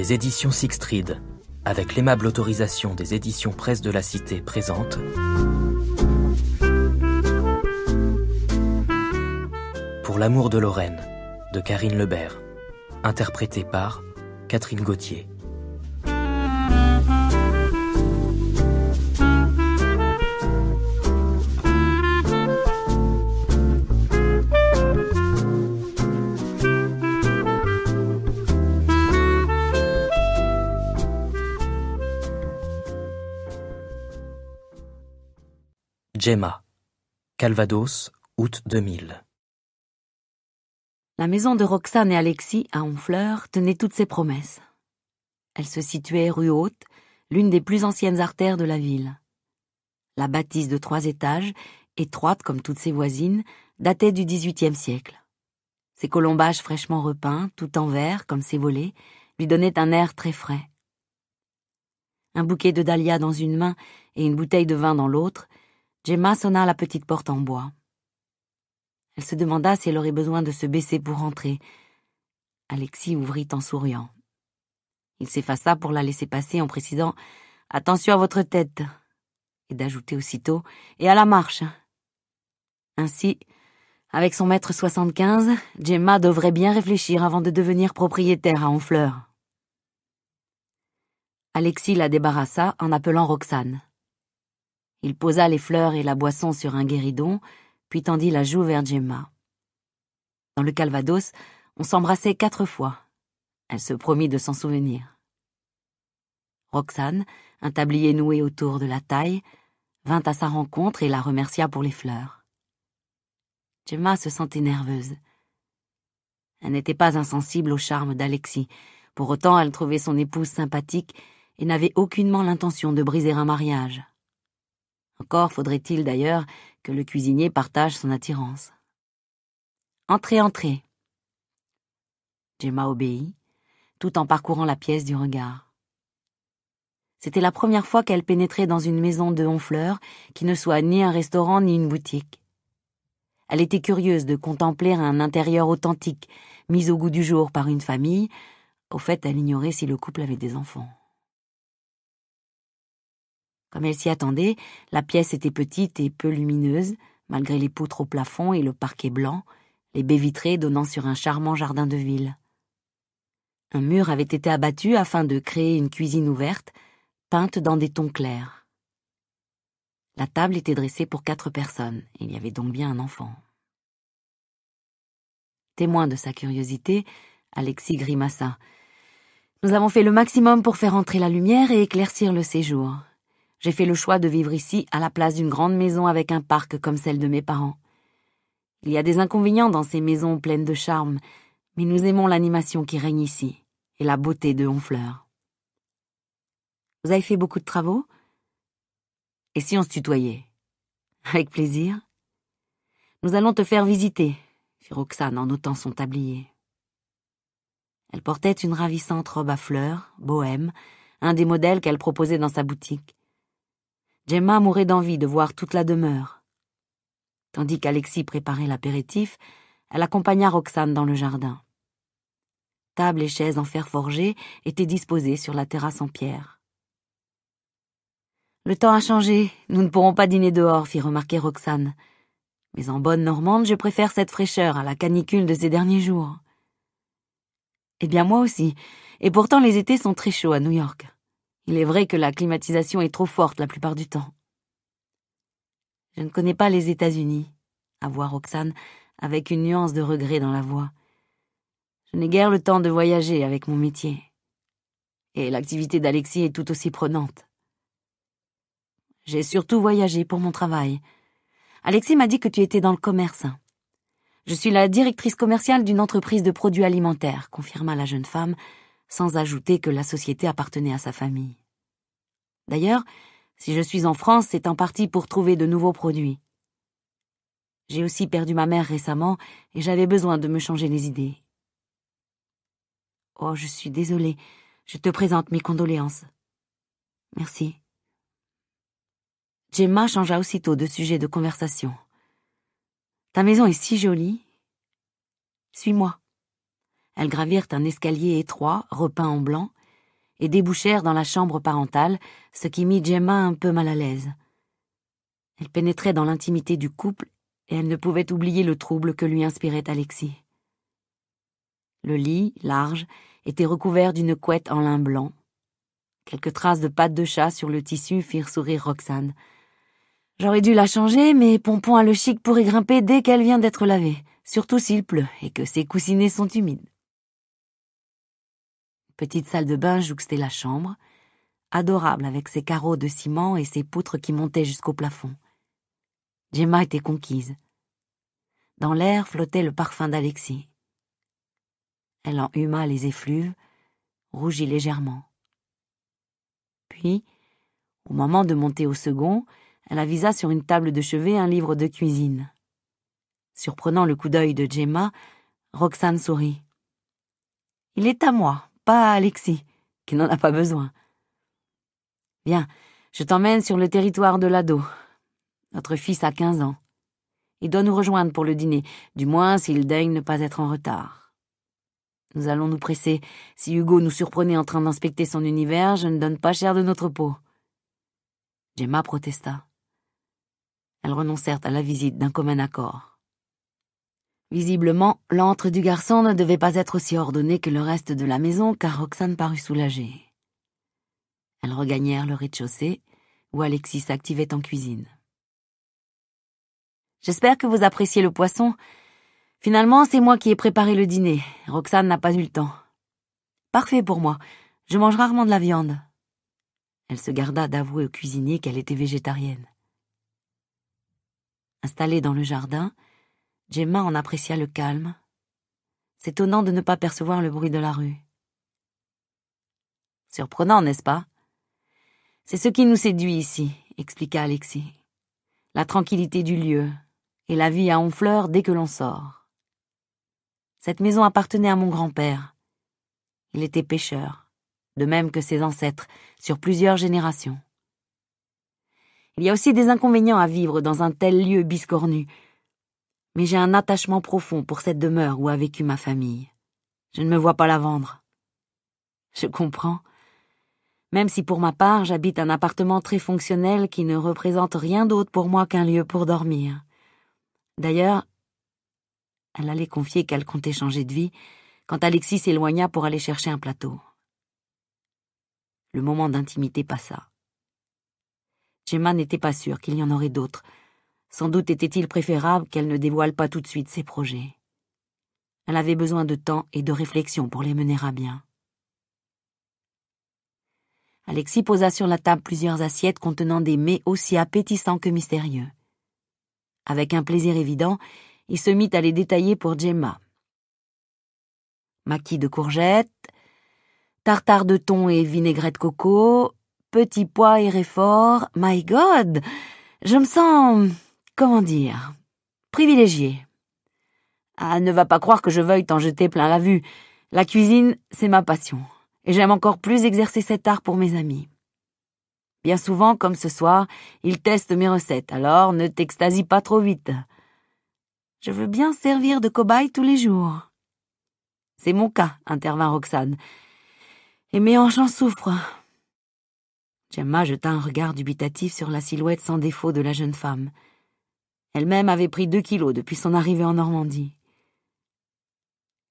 Les éditions Sixtreed, avec l'aimable autorisation des éditions Presse de la Cité présente. Pour l'amour de Lorraine, de Karine Lebert, interprétée par Catherine Gauthier. Gemma. Calvados, août 2000. La maison de Roxane et Alexis à Honfleur tenait toutes ses promesses. Elle se situait rue Haute, l'une des plus anciennes artères de la ville. La bâtisse de trois étages, étroite comme toutes ses voisines, datait du XVIIIe siècle. Ses colombages fraîchement repeints, tout en vert comme ses volets, lui donnaient un air très frais. Un bouquet de dahlia dans une main et une bouteille de vin dans l'autre, Gemma sonna la petite porte en bois. Elle se demanda si elle aurait besoin de se baisser pour entrer. Alexis ouvrit en souriant. Il s'effaça pour la laisser passer en précisant Attention à votre tête et d'ajouter aussitôt Et à la marche Ainsi, avec son mètre 75, Gemma devrait bien réfléchir avant de devenir propriétaire à Honfleur. Alexis la débarrassa en appelant Roxane. Il posa les fleurs et la boisson sur un guéridon, puis tendit la joue vers Gemma. Dans le Calvados, on s'embrassait quatre fois. Elle se promit de s'en souvenir. Roxane, un tablier noué autour de la taille, vint à sa rencontre et la remercia pour les fleurs. Gemma se sentait nerveuse. Elle n'était pas insensible au charme d'Alexis. Pour autant, elle trouvait son épouse sympathique et n'avait aucunement l'intention de briser un mariage. Encore faudrait-il d'ailleurs que le cuisinier partage son attirance. Entrez, entrez. Gemma obéit, tout en parcourant la pièce du regard. C'était la première fois qu'elle pénétrait dans une maison de Honfleur qui ne soit ni un restaurant ni une boutique. Elle était curieuse de contempler un intérieur authentique, mis au goût du jour par une famille. Au fait, elle ignorait si le couple avait des enfants. Comme elle s'y attendait, la pièce était petite et peu lumineuse, malgré les poutres au plafond et le parquet blanc, les baies vitrées donnant sur un charmant jardin de ville. Un mur avait été abattu afin de créer une cuisine ouverte, peinte dans des tons clairs. La table était dressée pour quatre personnes, il y avait donc bien un enfant. Témoin de sa curiosité, Alexis grimaça. Nous avons fait le maximum pour faire entrer la lumière et éclaircir le séjour j'ai fait le choix de vivre ici à la place d'une grande maison avec un parc comme celle de mes parents. Il y a des inconvénients dans ces maisons pleines de charme, mais nous aimons l'animation qui règne ici et la beauté de Honfleur. Vous avez fait beaucoup de travaux Et si on se tutoyait Avec plaisir. Nous allons te faire visiter, fit Roxane en ôtant son tablier. Elle portait une ravissante robe à fleurs, bohème, un des modèles qu'elle proposait dans sa boutique. Gemma mourait d'envie de voir toute la demeure. Tandis qu'Alexis préparait l'apéritif, elle accompagna Roxane dans le jardin. Table et chaises en fer forgé étaient disposées sur la terrasse en pierre. Le temps a changé, nous ne pourrons pas dîner dehors, fit remarquer Roxane. Mais en bonne normande, je préfère cette fraîcheur à la canicule de ces derniers jours. Eh bien, moi aussi, et pourtant les étés sont très chauds à New York. Il est vrai que la climatisation est trop forte la plupart du temps. Je ne connais pas les États-Unis, avoua Roxane avec une nuance de regret dans la voix. Je n'ai guère le temps de voyager avec mon métier. Et l'activité d'Alexis est tout aussi prenante. J'ai surtout voyagé pour mon travail. Alexis m'a dit que tu étais dans le commerce. Je suis la directrice commerciale d'une entreprise de produits alimentaires, confirma la jeune femme, sans ajouter que la société appartenait à sa famille. D'ailleurs, si je suis en France, c'est en partie pour trouver de nouveaux produits. J'ai aussi perdu ma mère récemment et j'avais besoin de me changer les idées. Oh, je suis désolée. Je te présente mes condoléances. Merci. Gemma changea aussitôt de sujet de conversation. Ta maison est si jolie. Suis-moi. Elles gravirent un escalier étroit, repeint en blanc, et débouchèrent dans la chambre parentale, ce qui mit Gemma un peu mal à l'aise. Elle pénétrait dans l'intimité du couple et elle ne pouvait oublier le trouble que lui inspirait Alexis. Le lit, large, était recouvert d'une couette en lin blanc. Quelques traces de pattes de chat sur le tissu firent sourire Roxane. J'aurais dû la changer, mais Pompon a le chic pour y grimper dès qu'elle vient d'être lavée, surtout s'il pleut et que ses coussinets sont humides petite salle de bain jouxtait la chambre, adorable avec ses carreaux de ciment et ses poutres qui montaient jusqu'au plafond. Gemma était conquise. Dans l'air flottait le parfum d'Alexis. Elle en huma les effluves, rougit légèrement. Puis, au moment de monter au second, elle avisa sur une table de chevet un livre de cuisine. Surprenant le coup d'œil de Gemma, Roxane sourit. Il est à moi, pas Alexis, qui n'en a pas besoin. Bien, je t'emmène sur le territoire de l'ado. Notre fils a quinze ans. Il doit nous rejoindre pour le dîner, du moins s'il daigne ne pas être en retard. Nous allons nous presser. Si Hugo nous surprenait en train d'inspecter son univers, je ne donne pas cher de notre peau. Gemma protesta. Elles renoncèrent à la visite d'un commun accord. Visiblement, l'antre du garçon ne devait pas être aussi ordonnée que le reste de la maison, car Roxane parut soulagée. Elles regagnèrent le rez-de-chaussée, où Alexis s'activait en cuisine. J'espère que vous appréciez le poisson. Finalement, c'est moi qui ai préparé le dîner. Roxane n'a pas eu le temps. Parfait pour moi. Je mange rarement de la viande. Elle se garda d'avouer au cuisinier qu'elle était végétarienne. Installée dans le jardin, Gemma en apprécia le calme, s'étonnant de ne pas percevoir le bruit de la rue. Surprenant, n'est-ce pas C'est ce qui nous séduit ici, expliqua Alexis. La tranquillité du lieu, et la vie à Honfleur dès que l'on sort. Cette maison appartenait à mon grand-père. Il était pêcheur, de même que ses ancêtres, sur plusieurs générations. Il y a aussi des inconvénients à vivre dans un tel lieu biscornu, mais j'ai un attachement profond pour cette demeure où a vécu ma famille. Je ne me vois pas la vendre. Je comprends. Même si pour ma part j'habite un appartement très fonctionnel qui ne représente rien d'autre pour moi qu'un lieu pour dormir. D'ailleurs, elle allait confier qu'elle comptait changer de vie quand Alexis s'éloigna pour aller chercher un plateau. Le moment d'intimité passa. Gemma n'était pas sûre qu'il y en aurait d'autres, sans doute était-il préférable qu'elle ne dévoile pas tout de suite ses projets. Elle avait besoin de temps et de réflexion pour les mener à bien. Alexis posa sur la table plusieurs assiettes contenant des mets aussi appétissants que mystérieux. Avec un plaisir évident, il se mit à les détailler pour Gemma. Maquis de courgettes, tartare de thon et vinaigrette coco, petits pois et réfort. My God! Je me sens comment dire, privilégiée. Ah, ne va pas croire que je veuille t'en jeter plein la vue. La cuisine, c'est ma passion, et j'aime encore plus exercer cet art pour mes amis. Bien souvent, comme ce soir, ils testent mes recettes, alors ne t'extasie pas trop vite. Je veux bien servir de cobaye tous les jours. C'est mon cas, intervint Roxane. Et mes hanches en souffrent. » Gemma jeta un regard dubitatif sur la silhouette sans défaut de la jeune femme. Elle-même avait pris deux kilos depuis son arrivée en Normandie.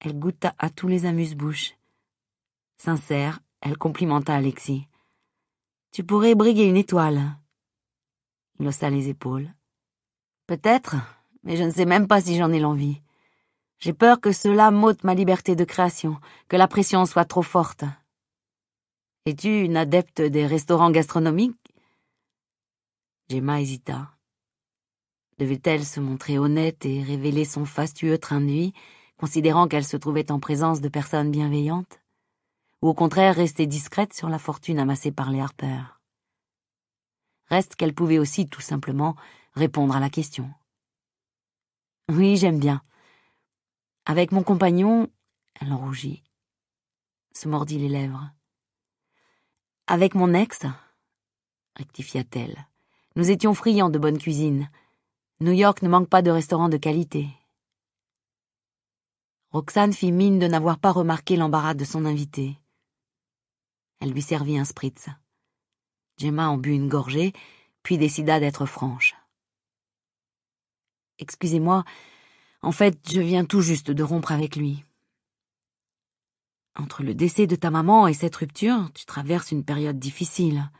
Elle goûta à tous les amuse-bouches. Sincère, elle complimenta Alexis. Tu pourrais briguer une étoile. Il haussa les épaules. Peut-être, mais je ne sais même pas si j'en ai l'envie. J'ai peur que cela m'ôte ma liberté de création, que la pression soit trop forte. Es-tu une adepte des restaurants gastronomiques Gemma hésita. Devait-elle se montrer honnête et révéler son fastueux train de vie, considérant qu'elle se trouvait en présence de personnes bienveillantes Ou au contraire rester discrète sur la fortune amassée par les Harper Reste qu'elle pouvait aussi, tout simplement, répondre à la question. Oui, j'aime bien. Avec mon compagnon, elle rougit, se mordit les lèvres. Avec mon ex, rectifia-t-elle, nous étions friands de bonne cuisine. New York ne manque pas de restaurants de qualité. Roxane fit mine de n'avoir pas remarqué l'embarras de son invité. Elle lui servit un spritz. Gemma en but une gorgée, puis décida d'être franche. Excusez-moi, en fait, je viens tout juste de rompre avec lui. Entre le décès de ta maman et cette rupture, tu traverses une période difficile.